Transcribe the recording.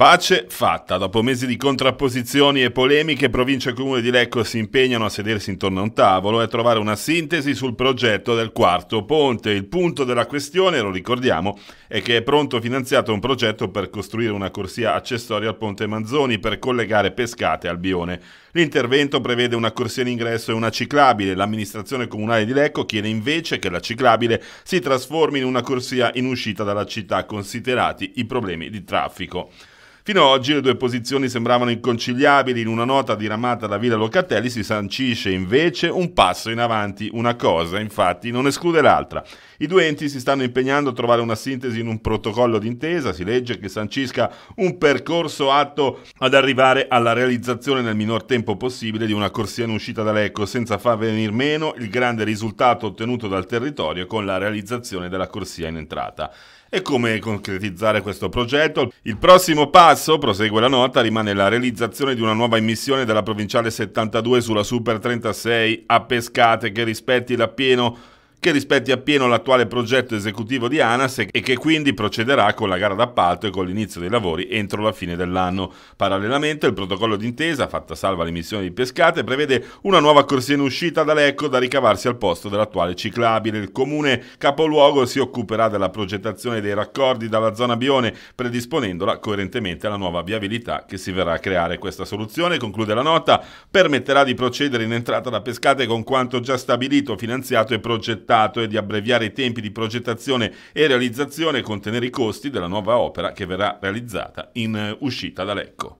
Pace fatta. Dopo mesi di contrapposizioni e polemiche, provincia e comune di Lecco si impegnano a sedersi intorno a un tavolo e a trovare una sintesi sul progetto del quarto ponte. Il punto della questione, lo ricordiamo, è che è pronto finanziato un progetto per costruire una corsia accessoria al ponte Manzoni per collegare Pescate al Bione. L'intervento prevede una corsia in ingresso e una ciclabile. L'amministrazione comunale di Lecco chiede invece che la ciclabile si trasformi in una corsia in uscita dalla città, considerati i problemi di traffico. Fino ad oggi le due posizioni sembravano inconciliabili. In una nota diramata da Villa Locatelli si sancisce invece un passo in avanti. Una cosa, infatti, non esclude l'altra. I due enti si stanno impegnando a trovare una sintesi in un protocollo d'intesa, si legge, che sancisca un percorso atto ad arrivare alla realizzazione nel minor tempo possibile di una corsia in uscita dall'Ecco, senza far venir meno il grande risultato ottenuto dal territorio con la realizzazione della corsia in entrata. E come concretizzare questo progetto? Il prossimo passo Passo, prosegue la nota, rimane la realizzazione di una nuova emissione della provinciale 72 sulla Super 36 a Pescate che rispetti l'appieno che rispetti appieno l'attuale progetto esecutivo di ANAS e che quindi procederà con la gara d'appalto e con l'inizio dei lavori entro la fine dell'anno. Parallelamente il protocollo d'intesa, fatta salva l'emissione di pescate, prevede una nuova corsia in uscita da Lecco da ricavarsi al posto dell'attuale ciclabile. Il comune capoluogo si occuperà della progettazione dei raccordi dalla zona Bione, predisponendola coerentemente alla nuova viabilità che si verrà a creare. Questa soluzione, conclude la nota, permetterà di procedere in entrata da pescate con quanto già stabilito, finanziato e progettato progettato e di abbreviare i tempi di progettazione e realizzazione e contenere i costi della nuova opera che verrà realizzata in eh, uscita da Lecco.